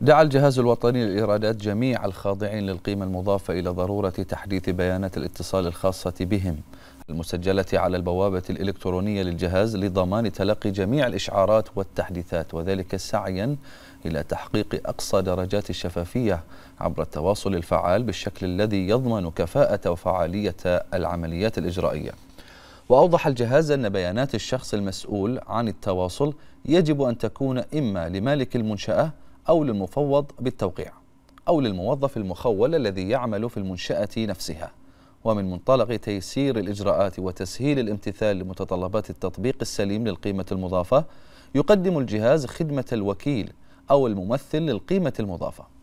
دعا الجهاز الوطني للإيرادات جميع الخاضعين للقيمة المضافة إلى ضرورة تحديث بيانات الاتصال الخاصة بهم المسجلة على البوابة الإلكترونية للجهاز لضمان تلقي جميع الإشعارات والتحديثات وذلك سعيا إلى تحقيق أقصى درجات الشفافية عبر التواصل الفعال بالشكل الذي يضمن كفاءة وفعالية العمليات الإجرائية وأوضح الجهاز أن بيانات الشخص المسؤول عن التواصل يجب أن تكون إما لمالك المنشأة أو للمفوض بالتوقيع أو للموظف المخول الذي يعمل في المنشأة نفسها ومن منطلق تيسير الإجراءات وتسهيل الامتثال لمتطلبات التطبيق السليم للقيمة المضافة يقدم الجهاز خدمة الوكيل أو الممثل للقيمة المضافة